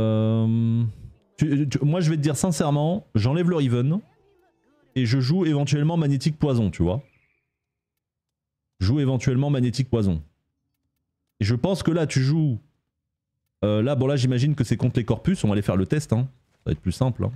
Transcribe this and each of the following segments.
Euh, moi, je vais te dire sincèrement, j'enlève le Riven et je joue éventuellement Magnétique Poison, tu vois. joue éventuellement Magnétique Poison. Et je pense que là, tu joues... Euh, là, bon, là, j'imagine que c'est contre les corpus. On va aller faire le test. Hein. Ça va être plus simple. Hein.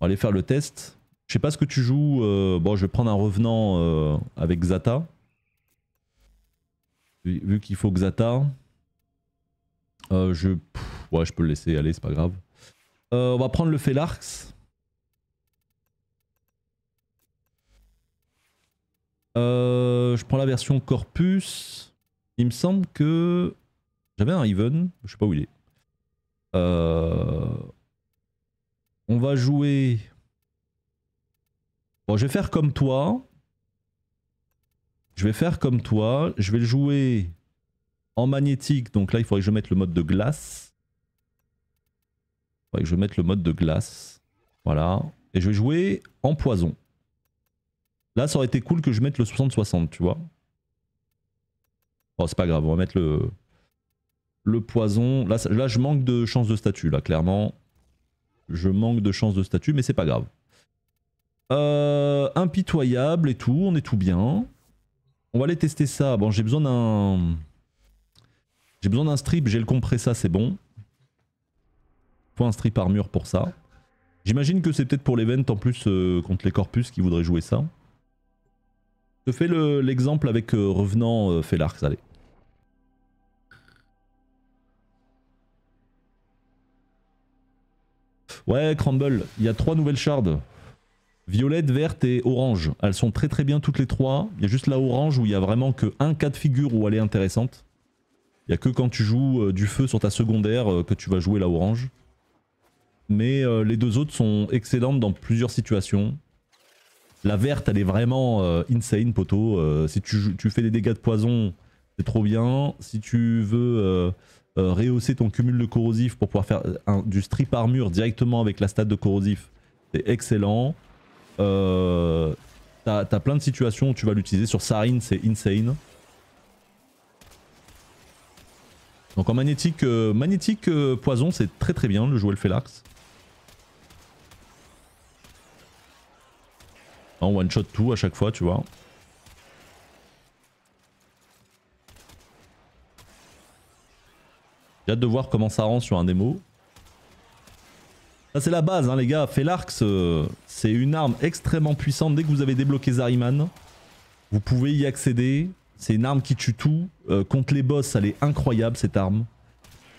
On va aller faire le test. Je sais pas ce que tu joues. Euh, bon, je vais prendre un revenant avec Xata. Vu, qu'il faut Xata. je... Ouais, je peux le laisser aller, c'est pas grave. Euh, on va prendre le Phelarx. Euh, je prends la version Corpus. Il me semble que... J'avais un Even, je sais pas où il est. Euh, on va jouer... Bon, je vais faire comme toi. Je vais faire comme toi. Je vais le jouer en magnétique. Donc là, il faudrait que je mette le mode de glace je vais mettre le mode de glace. Voilà. Et je vais jouer en poison. Là, ça aurait été cool que je mette le 60-60, tu vois. Oh, c'est pas grave, on va mettre le, le poison. Là, là, je manque de chance de statut, là, clairement. Je manque de chance de statut, mais c'est pas grave. Euh, impitoyable et tout, on est tout bien. On va aller tester ça. Bon, j'ai besoin d'un... J'ai besoin d'un strip, j'ai le compresseur c'est bon. Faut un strip armure pour ça. J'imagine que c'est peut-être pour l'event en plus euh, contre les corpus qui voudraient jouer ça. Je fais l'exemple avec euh, Revenant euh, Felarx, allez. Ouais, Crumble, il y a trois nouvelles shards. Violette, verte et orange. Elles sont très très bien toutes les trois. Il y a juste la orange où il y a vraiment que un cas de figure où elle est intéressante. Il n'y a que quand tu joues du feu sur ta secondaire que tu vas jouer la orange. Mais euh, les deux autres sont excellentes dans plusieurs situations. La verte, elle est vraiment euh, insane, poteau. Euh, si tu, fais des dégâts de poison, c'est trop bien. Si tu veux rehausser ton cumul de corrosif pour pouvoir faire du strip armure directement avec la stat de corrosif, c'est excellent. T'as plein de situations où tu vas l'utiliser. Sur Sarine, c'est insane. Donc en magnétique, magnétique poison, c'est très très bien le jouer le Felax. Hein, one shot tout à chaque fois, tu vois. J'ai hâte de voir comment ça rend sur un démo. Ça c'est la base hein, les gars, Felarx euh, c'est une arme extrêmement puissante. Dès que vous avez débloqué Zariman, vous pouvez y accéder. C'est une arme qui tue tout. Euh, contre les boss, elle est incroyable cette arme.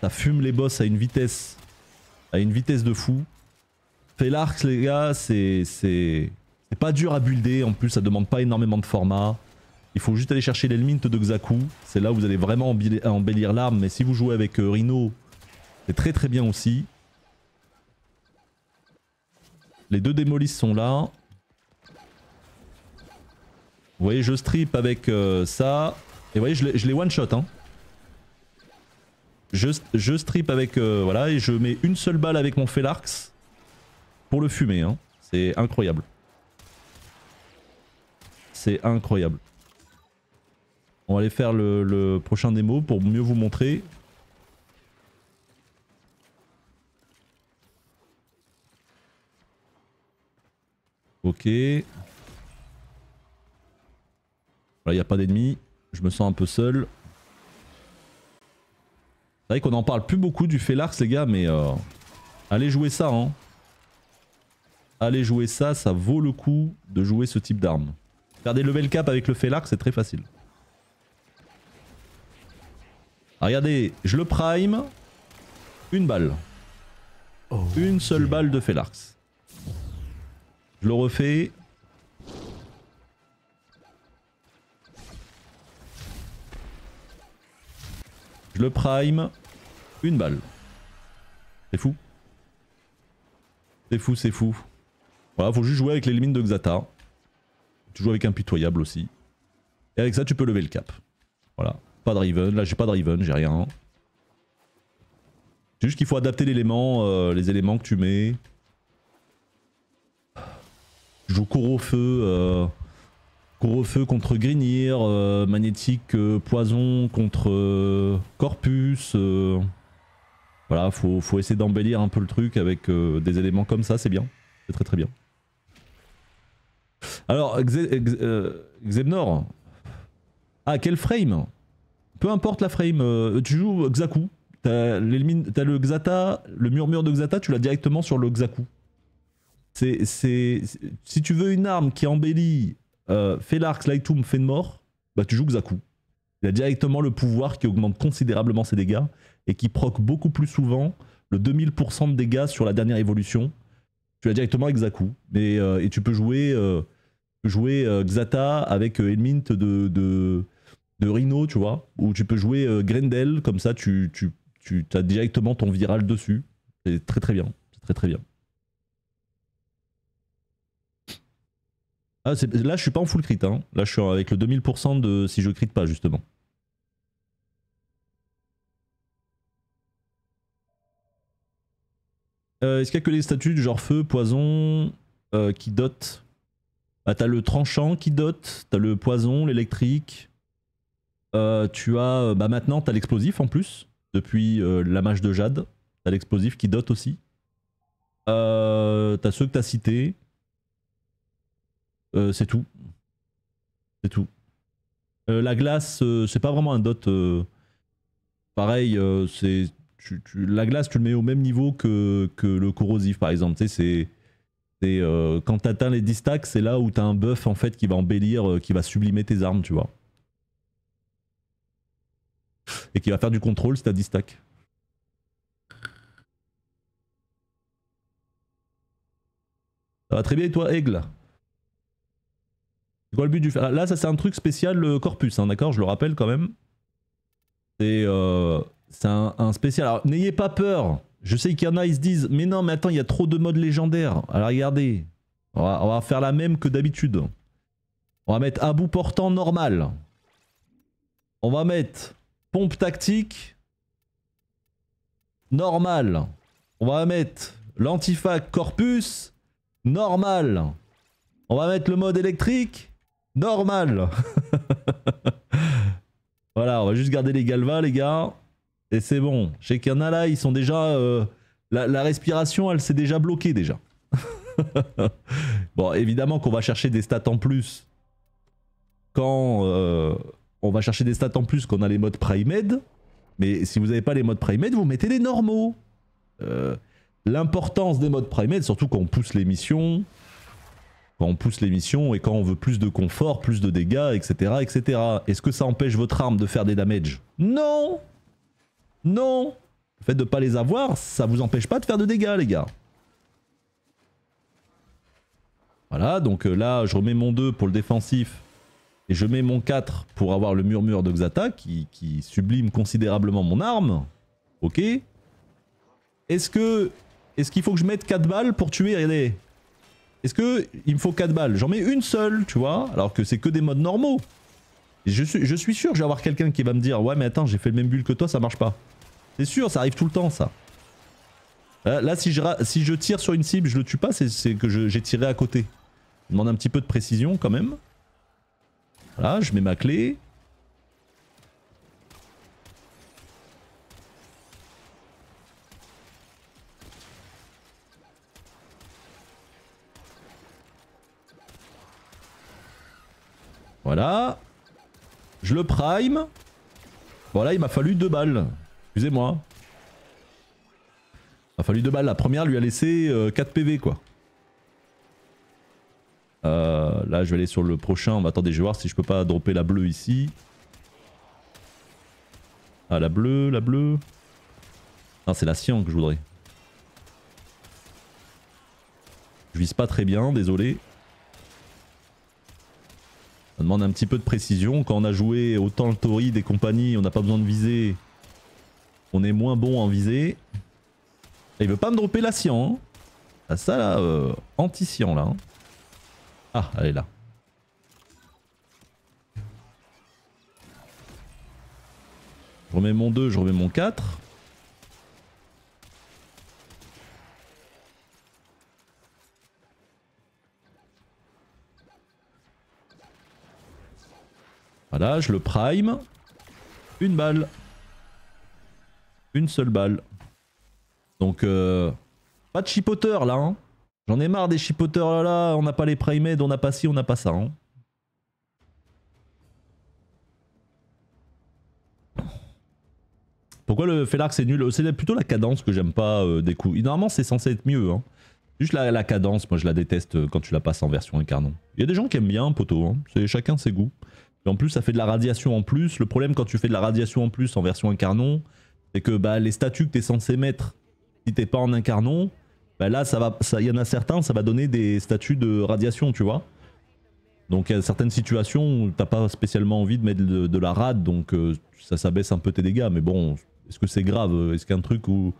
Ça fume les boss à une vitesse, à une vitesse de fou. Felarx les gars, c'est pas dur à builder, en plus ça demande pas énormément de format. Il faut juste aller chercher l'Elmint de Xaku, c'est là où vous allez vraiment embellir l'arme, mais si vous jouez avec euh, Rhino, c'est très très bien aussi. Les deux démolis sont là. Vous voyez, je strip avec euh, ça. Et vous voyez, je les one-shot. Hein. Je, je strip avec... Euh, voilà, et je mets une seule balle avec mon Felarx pour le fumer. Hein. C'est incroyable c'est incroyable. On va aller faire le, prochain démo pour mieux vous montrer. Ok. il n'y a pas d'ennemis. Je me sens un peu seul. C'est vrai qu'on n'en parle plus beaucoup du Felarx, les gars, mais euh, allez jouer ça. Hein. Allez jouer ça, ça vaut le coup de jouer ce type d'arme. Faire des level cap avec le Felarx, c'est très facile. Ah, regardez, je le prime. Une balle. Oh, une seule balle de Felarx. Je le refais. Je le prime. Une balle. C'est fou. C'est fou, c'est fou. Voilà, faut juste jouer avec les limites de Xata. Tu joues avec impitoyable aussi. Et avec ça, tu peux lever le cap. Voilà. Pas de Riven. Là, j'ai pas de Riven, j'ai rien. C'est juste qu'il faut adapter l'élément, euh, les éléments que tu mets. Je joue cours au feu. Euh, au feu contre Grignir. Euh, magnétique euh, poison contre Corpus. voilà, faut, faut essayer d'embellir un peu le truc avec des éléments comme ça, c'est bien. C'est très très bien. Alors, Xebnor. Euh, ah, quel frame Peu importe la frame. Euh, tu joues Xaku. T'as le Xata, le murmure de Xata, tu l'as directement sur le Xaku. C'est, si tu veux une arme qui embellit euh, Felarx, Lightum, Fenmore, bah tu joues Xaku. Il a directement le pouvoir qui augmente considérablement ses dégâts et qui proc beaucoup plus souvent le 2000% de dégâts sur la dernière évolution. Tu l'as directement avec Xaku. Euh, et tu peux jouer jouer euh, Xata avec Elmint euh, de, de, de, Rhino, tu vois, ou tu peux jouer euh, Grendel, comme ça tu, as directement ton viral dessus. C'est très très bien, c'est très très bien. Ah, là, je suis pas en full crit. Hein. Là, je suis avec le 2000% de si je crit pas, justement. Est-ce qu'il y a que les statuts du genre feu, poison, qui dotent bah, t'as le tranchant qui dote, t'as le poison, l'électrique. Euh, tu as. Euh, bah, maintenant, t'as l'explosif en plus. Depuis euh, la mâche de Jade. T'as l'explosif qui dote aussi. t'as ceux que t'as cités. c'est tout. C'est tout. la glace, c'est pas vraiment un dot. pareil, c'est. tu, la glace, tu le mets au même niveau que, que le corrosif, par exemple. Tu sais, c'est quand euh, tu quand t'atteins les 10 stacks, c'est là où tu as un buff en fait qui va embellir, euh, qui va sublimer tes armes, tu vois. Et qui va faire du contrôle si t'as 10 stacks. Ça va très bien et toi, Aigle C'est quoi le but du... là, ça c'est un truc spécial le Corpus, hein, d'accord Je le rappelle quand même. Euh, c'est un, un spécial... Alors, n'ayez pas peur je sais qu'il y en a, ils se disent, mais non, mais attends, il y a trop de modes légendaires. Alors regardez, on va, faire la même que d'habitude. On va mettre à bout portant normal. On va mettre pompe tactique normal. On va mettre l'antifac corpus normal. On va mettre le mode électrique normal. voilà, on va juste garder les galvas, les gars. Et c'est bon. Chez qu'il y en a là, ils sont déjà... Euh, la, respiration, elle s'est déjà bloquée déjà. bon, évidemment qu'on va chercher des stats en plus. Quand euh, on va chercher des stats en plus, qu'on a les modes Primed. Mais si vous n'avez pas les modes Primed, vous mettez les normaux. Euh, l'importance des modes Primed, surtout quand on pousse les missions, quand on pousse les missions et quand on veut plus de confort, plus de dégâts, etc. etc. Est-ce que ça empêche votre arme de faire des damages Non non Le fait de ne pas les avoir, ça vous empêche pas de faire de dégâts, les gars. Voilà, donc euh, là, je remets mon 2 pour le défensif. Et je mets mon 4 pour avoir le murmure de Xata qui, sublime considérablement mon arme. Ok. Est-ce que... Est-ce qu'il faut que je mette 4 balles pour tuer les? Est-ce qu'il me faut 4 balles J'en mets une seule, tu vois, alors que c'est que des modes normaux. Je suis, je suis sûr que je vais avoir quelqu'un qui va me dire Ouais, mais attends, j'ai fait le même bulle que toi, ça marche pas. C'est sûr, ça arrive tout le temps, ça. Euh, là, si, je, si je tire sur une cible, je le tue pas, c'est que j'ai tiré à côté. Je demande un petit peu de précision quand même. Voilà, je mets ma clé. le prime. Voilà, il m'a fallu deux balles. Excusez-moi. Il m'a fallu deux balles. La première lui a laissé 4 euh, PV, quoi. Euh, là, je vais aller sur le prochain. Bah, attendez, je vais voir si je peux pas dropper la bleue ici. Ah, la bleue, la bleue. Ah c'est la cyan que je voudrais. Je vise pas très bien, désolé. Ça demande un petit peu de précision. Quand on a joué autant le Tory des compagnies on n'a pas besoin de viser. On est moins bon en viser. Et il veut pas me dropper la science. Hein. Ah, ça là, euh, anti là. Hein. Ah, elle est là. Je remets mon 2, je remets mon 4. Voilà, je le prime. Une balle. Une seule balle. Donc, euh, pas de chipoteur là. Hein. J'en ai marre des chipoteurs là là. On n'a pas les primed, on n'a pas ci, on n'a pas ça. Hein. Pourquoi le Felarc c'est nul C'est plutôt la cadence que j'aime pas euh, des coups. Normalement c'est censé être mieux. Hein. Juste la, la, cadence, moi je la déteste euh, quand tu la passes en version incarnon. Il y a des gens qui aiment bien, poteau. C'est chacun ses goûts. Et en plus, ça fait de la radiation en plus. Le problème quand tu fais de la radiation en plus en version incarnon, c'est que bah, les statuts que tu es censé mettre, si t'es pas en incarnon, bah là, ça va, ça, y en a certains, ça va donner des statuts de radiation, tu vois. Donc il y a certaines situations où t'as pas spécialement envie de mettre de, la rade, donc euh, ça, ça baisse un peu tes dégâts. Mais bon, est-ce que c'est grave Est-ce qu'un truc où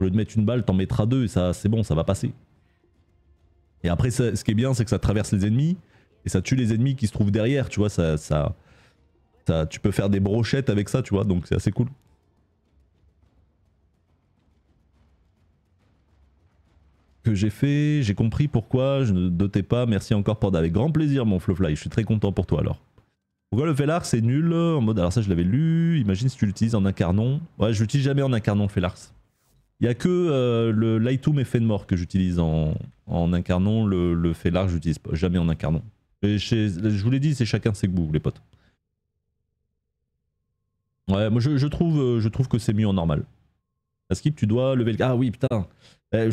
au lieu de mettre une balle, t'en mettras deux et ça, c'est bon, ça va passer. Et après, ce qui est bien, c'est que ça traverse les ennemis et ça tue les ennemis qui se trouvent derrière, tu vois, ça, ça, tu peux faire des brochettes avec ça, tu vois, donc c'est assez cool. que j'ai fait, j'ai compris pourquoi je ne dotais pas. Merci encore pour Avec grand plaisir, mon Flowfly. Je suis très content pour toi alors. Pourquoi le Felar, c'est nul en mode alors ça je l'avais lu. Imagine si tu l'utilises en incarnon. Ouais, je l'utilise jamais en incarnon le Il y a que euh, le Lightum de Mort que j'utilise en, incarnant. incarnon. Le, le je l'utilise jamais en incarnon je vous l'ai dit, c'est chacun ses goûts, les potes. Ouais, moi je, trouve, euh, je trouve que c'est mieux en normal. Skip, tu dois lever le... Ah oui, putain. Euh,